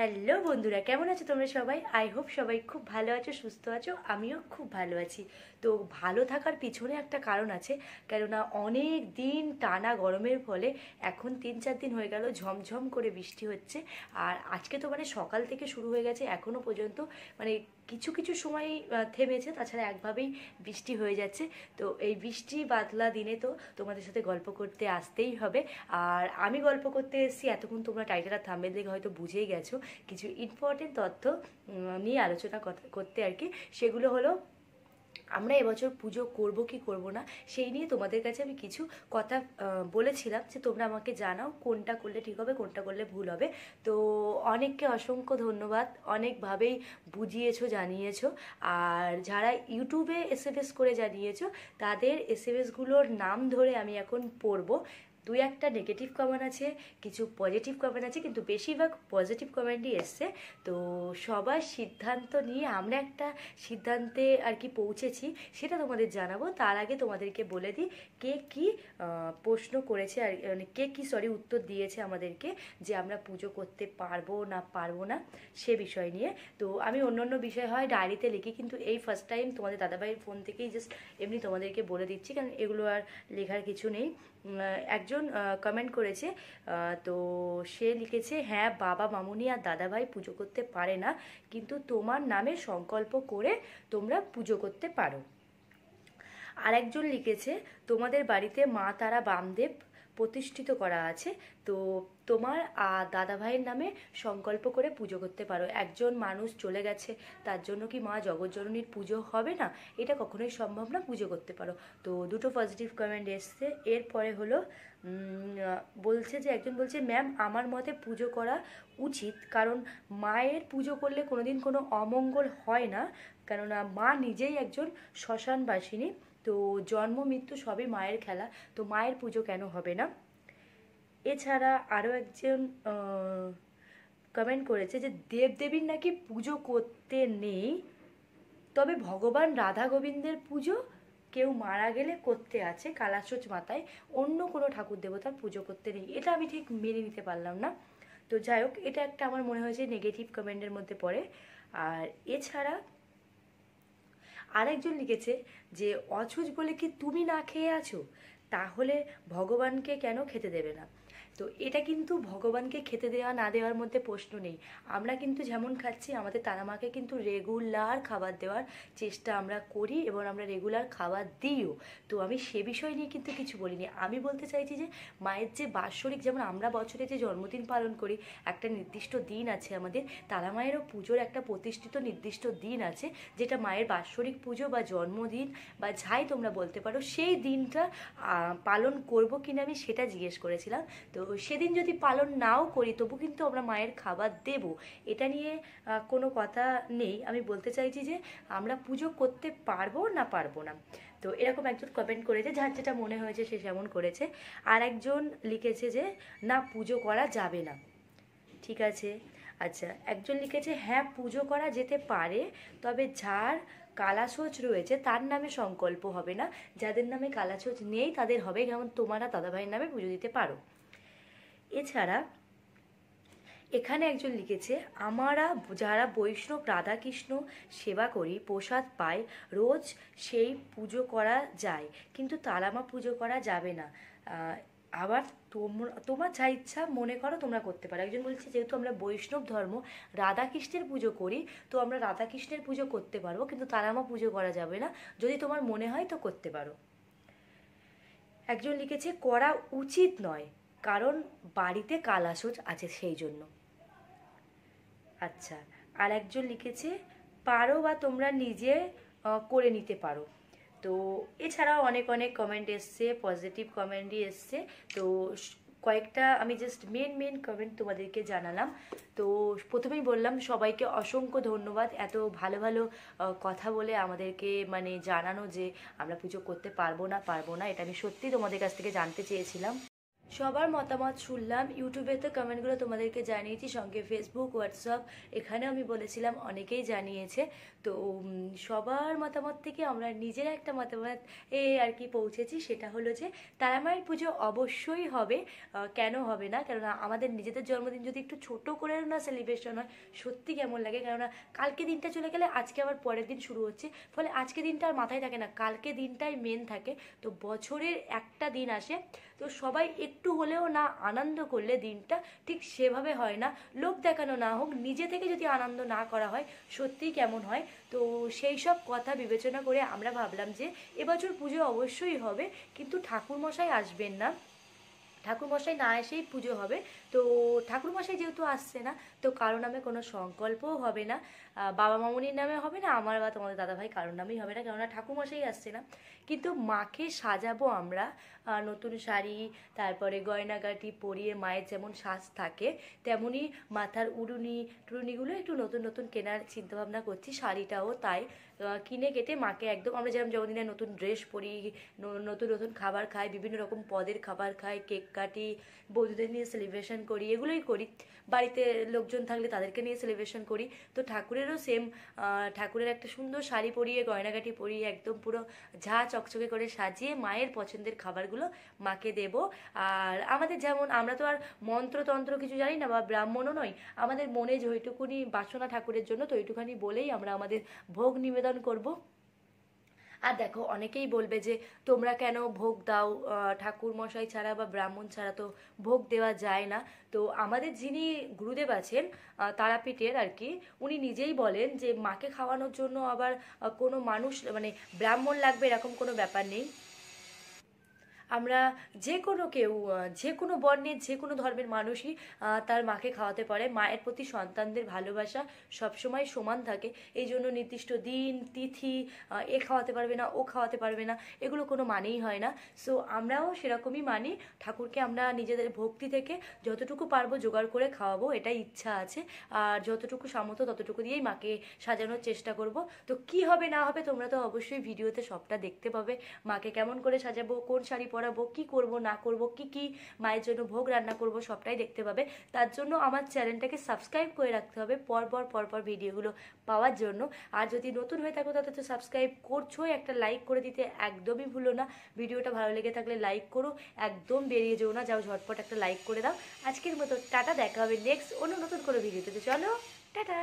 hello বন্ধুরা কেমন আছো তোমরা সবাই আই হোপ সবাই খুব ভালো আছো সুস্থ আছো আমিও খুব ভালো আছি তো ভালো থাকার পিছনে একটা কারণ আছে কেননা অনেক দিন টানা গরমের ফলে এখন তিন চার দিন হয়ে গেল ঝমঝম করে বৃষ্টি হচ্ছে আর আজকে তো মানে সকাল থেকে শুরু হয়ে গেছে এখনও পর্যন্ত মানে কিছু কিছু সময় থেমেছে তাছাড়া একভাবেই বৃষ্টি হয়ে যাচ্ছে তো এই বৃষ্টি বাদলা দিনে তো তোমাদের সাথে গল্প করতে আসতেই হবে আর আমি গল্প করতে এসেছি এতক্ষণ তোমরা টাইটেল থামবে দেখে হয়তো বুঝেই গেছো কিছু ইম্পর্টেন্ট তথ্য নিয়ে আলোচনা করতে আর কি সেগুলো হলো আমরা এবছর পুজো করব কি করব না সেই নিয়ে তোমাদের কাছে আমি কিছু কথা বলেছিলাম যে তোমরা আমাকে জানাও কোনটা করলে ঠিক হবে কোনটা করলে ভুল হবে তো অনেককে অসংখ্য ধন্যবাদ অনেকভাবেই বুঝিয়েছো জানিয়েছো আর যারা ইউটিউবে এস করে জানিয়েছো তাদের এস নাম ধরে আমি এখন পড়বো দুই একটা নেগেটিভ কমেন্ট আছে কিছু পজিটিভ কমেন্ট আছে কিন্তু বেশিরভাগ পজিটিভ কমেন্টই এসছে তো সবার সিদ্ধান্ত নিয়ে আমরা একটা সিদ্ধান্তে আর কি পৌঁছেছি সেটা তোমাদের জানাবো তার আগে তোমাদেরকে বলে দিই কে কি প্রশ্ন করেছে আর মানে কে কি সরি উত্তর দিয়েছে আমাদেরকে যে আমরা পুজো করতে পারবো না পারবো না সে বিষয় নিয়ে তো আমি অন্য অন্য বিষয় হয় ডায়েরিতে লিখি কিন্তু এই ফার্স্ট টাইম তোমাদের দাদাভাইয়ের ফোন থেকেই জাস্ট এমনি তোমাদেরকে বলে দিচ্ছি কারণ এগুলো আর লেখার কিছু নেই একজন একজন কমেন্ট করেছে তো সে লিখেছে হ্যাঁ বাবা মামুনি আর দাদাভাই পুজো করতে পারে না কিন্তু তোমার নামে সংকল্প করে তোমরা পুজো করতে পারো আরেকজন লিখেছে তোমাদের বাড়িতে মা তারা বামদেব প্রতিষ্ঠিত করা আছে তো তোমার দাদা ভাইয়ের নামে সংকল্প করে পুজো করতে পারো একজন মানুষ চলে গেছে তার জন্য কি মা জগজ্জননীর পুজো হবে না এটা কখনোই সম্ভব না পুজো করতে পারো তো দুটো পজিটিভ কমেন্ট এসছে এরপরে হলো বলছে যে একজন বলছে ম্যাম আমার মতে পুজো করা উচিত কারণ মায়ের পুজো করলে কোনোদিন কোনো অমঙ্গল হয় না কেননা মা নিজেই একজন শ্মশানবাসিনী তো জন্ম মৃত্যু সবই মায়ের খেলা তো মায়ের পুজো কেন হবে না এছাড়া আরও একজন কমেন্ট করেছে যে দেবদেবীর নাকি পুজো করতে নেই তবে ভগবান রাধা গোবিন্দের পুজো কেউ মারা গেলে করতে আছে কালাসোচ মাতায় অন্য কোনো ঠাকুর দেবতার পুজো করতে নেই এটা আমি ঠিক মেনে নিতে পারলাম না তো যাই হোক এটা একটা আমার মনে হয়েছে নেগেটিভ কমেন্টের মধ্যে পড়ে আর এছাড়া আরেকজন লিখেছে যে অছুজ বলে কি তুমি না খেয়ে আছো তাহলে ভগবানকে কেন খেতে দেবে না তো এটা কিন্তু ভগবানকে খেতে দেওয়া না দেওয়ার মধ্যে প্রশ্ন নেই আমরা কিন্তু যেমন খাচ্ছি আমাদের তারা মাকে কিন্তু রেগুলার খাবার দেওয়ার চেষ্টা আমরা করি এবং আমরা রেগুলার খাবার দিইও তো আমি সে বিষয় নিয়ে কিন্তু কিছু বলিনি আমি বলতে চাইছি যে মায়ের যে বাৎসরিক যেমন আমরা বছরে যে জন্মদিন পালন করি একটা নির্দিষ্ট দিন আছে আমাদের তারা মায়েরও পুজোর একটা প্রতিষ্ঠিত নির্দিষ্ট দিন আছে যেটা মায়ের বাৎসরিক পুজো বা জন্মদিন বা যাই তোমরা বলতে পারো সেই দিনটা পালন করব কিনা আমি সেটা জিজ্ঞেস করেছিলাম তো করব সেদিন যদি পালন নাও করি তবু কিন্তু আমরা মায়ের খাবার দেব এটা নিয়ে কোনো কথা নেই আমি বলতে চাইছি যে আমরা পুজো করতে পারবো না পারবো না তো এরকম একজন কমেন্ট করেছে যার যেটা মনে হয়েছে সে সেমন করেছে আর একজন লিখেছে যে না পুজো করা যাবে না ঠিক আছে আচ্ছা একজন লিখেছে হ্যাঁ পুজো করা যেতে পারে তবে যার কালাসোচ রয়েছে তার নামে সংকল্প হবে না যাদের নামে কালাসোচ নেই তাদের হবে যেমন তোমারা দাদাভাইয়ের নামে পুজো দিতে পারো এছাড়া এখানে একজন লিখেছে আমারা যারা বৈষ্ণব রাধাকৃষ্ণ সেবা করি প্রসাদ পাই রোজ সেই পুজো করা যায় কিন্তু তারামা পুজো করা যাবে না আবার তোমরা তোমার যা ইচ্ছা মনে করো তোমরা করতে পারো একজন বলছে যেহেতু আমরা বৈষ্ণব ধর্ম রাধাকৃষ্ণের পুজো করি তো আমরা রাধাকৃষ্ণের পুজো করতে পারবো কিন্তু তারামা পুজো করা যাবে না যদি তোমার মনে হয় তো করতে পারো একজন লিখেছে করা উচিত নয় কারণ বাড়িতে কালাসুচ আছে সেই জন্য আচ্ছা আর একজন লিখেছে পারো বা তোমরা নিজে করে নিতে পারো তো এছাড়াও অনেক অনেক কমেন্ট এসছে পজিটিভ কমেন্টই এসছে তো কয়েকটা আমি জাস্ট মেন মেন কমেন্ট তোমাদেরকে জানালাম তো প্রথমেই বললাম সবাইকে অসংখ্য ধন্যবাদ এত ভালো ভালো কথা বলে আমাদেরকে মানে জানানো যে আমরা পুজো করতে পারবো না পারবো না এটা আমি সত্যি তোমাদের কাছ থেকে জানতে চেয়েছিলাম সবার মতামত শুনলাম ইউটিউবে তো কমেন্টগুলো তোমাদেরকে জানিয়েছি সঙ্গে ফেসবুক হোয়াটসঅ্যাপ এখানেও আমি বলেছিলাম অনেকেই জানিয়েছে তো সবার মতামত থেকে আমরা নিজের একটা মতামত এ আর কি পৌঁছেছি সেটা হলো যে তারামায়ের পুজো অবশ্যই হবে কেন হবে না কেননা আমাদের নিজেদের জন্মদিন যদি একটু ছোট করে না সেলিব্রেশন হয় সত্যি কেমন লাগে কেননা কালকে দিনটা চলে গেলে আজকে আবার পরের দিন শুরু হচ্ছে ফলে আজকে দিনটা আর মাথায় থাকে না কালকে দিনটাই মেন থাকে তো বছরের একটা দিন আসে তো সবাই একটু হলেও না আনন্দ করলে দিনটা ঠিক সেভাবে হয় না লোক দেখানো না হোক নিজে থেকে যদি আনন্দ না করা হয় সত্যিই কেমন হয় তো সেই সব কথা বিবেচনা করে আমরা ভাবলাম যে এবছর পুজো অবশ্যই হবে কিন্তু ঠাকুরমশাই আসবেন না ঠাকুরমশাই না এসেই পুজো হবে তো ঠাকুরমশাই যেহেতু আসছে না তো কারো নামে কোনো সংকল্পও হবে না বাবা মামনির নামে হবে না আমার বা তোমাদের দাদাভাই কারোর নামেই হবে না কেননা ঠাকুরমশাই আসছে না কিন্তু মাকে সাজাবো আমরা নতুন শাড়ি তারপরে গয়নাগাটি পরিয়ে মায়ের যেমন সাজ থাকে তেমনই মাথার উড়ুনি টুরুনিগুলো একটু নতুন নতুন কেনার চিন্তাভাবনা করছি শাড়িটাও তাই কিনে কেটে মাকে একদম আমরা যেমন নতুন ড্রেস পরি নতুন নতুন খাবার খাই বিভিন্ন রকম পদের খাবার খাই কেক কাটি বন্ধুদের নিয়ে সেলিব্রেশন করি এগুলোই করি বাড়িতে লোকজন থাকলে তাদেরকে নিয়ে সেলিব্রেশন করি তো ঠাকুরেরও সেম ঠাকুরের একটা সুন্দর শাড়ি পরিয়ে গয়নাগাটি পরিয়ে একদম পুরো ঝাঁ চকচকে করে সাজিয়ে মায়ের পছন্দের খাবারগুলো মাকে দেব আর আমাদের যেমন আমরা তো আর মন্ত্রতন্ত্র কিছু জানি না বা ব্রাহ্মণও নয় আমাদের মনে ওইটুকুনি বাসনা ঠাকুরের জন্য তো ওইটুখানি বলেই আমরা আমাদের ভোগ নিবেদন করবো আর দেখো অনেকেই বলবে যে তোমরা কেন ভোগ দাও ঠাকুর মশাই ছাড়া বা ব্রাহ্মণ ছাড়া তো ভোগ দেওয়া যায় না তো আমাদের যিনি গুরুদেব আছেন তারাপীঠের আর কি উনি নিজেই বলেন যে মাকে খাওয়ানোর জন্য আবার কোনো মানুষ মানে ব্রাহ্মণ লাগবে এরকম কোনো ব্যাপার নেই আমরা যে কোনো কেউ যে কোনো বর্ণের যে কোনো ধর্মের মানুষই তার মাকে খাওয়াতে পারে মায়ের প্রতি সন্তানদের ভালোবাসা সবসময় সমান থাকে এই জন্য নির্দিষ্ট দিন তিথি এ খাওয়াতে পারবে না ও খাওয়াতে পারবে না এগুলো কোনো মানেই হয় না সো আমরাও সেরকমই মানি ঠাকুরকে আমরা নিজেদের ভক্তি থেকে যতটুকু পারবো জোগাড় করে খাওয়াবো এটা ইচ্ছা আছে আর যতটুকু সামর্থ্য ততটুকু দিয়েই মাকে সাজানোর চেষ্টা করব তো কি হবে না হবে তোমরা তো অবশ্যই ভিডিওতে সবটা দেখতে পাবে মাকে কেমন করে সাজাবো কোন শাড়ি করাবো কি করব না করব কি কি মায়ের জন্য ভোগ রান্না করব সবটাই দেখতে পাবে তার জন্য আমার চ্যানেলটাকে সাবস্ক্রাইব করে রাখতে হবে পরপর পরপর ভিডিওগুলো পাওয়ার জন্য আর যদি নতুন হয়ে থাকো তাহলে তো সাবস্ক্রাইব করছোই একটা লাইক করে দিতে একদমই ভুলো না ভিডিওটা ভালো লেগে থাকলে লাইক করো একদম বেরিয়ে যেও না যাও ঝটপট একটা লাইক করে দাও আজকের মতো টাটা দেখা হবে নেক্সট অন্য নতুন করে ভিডিওতে চলো টাটা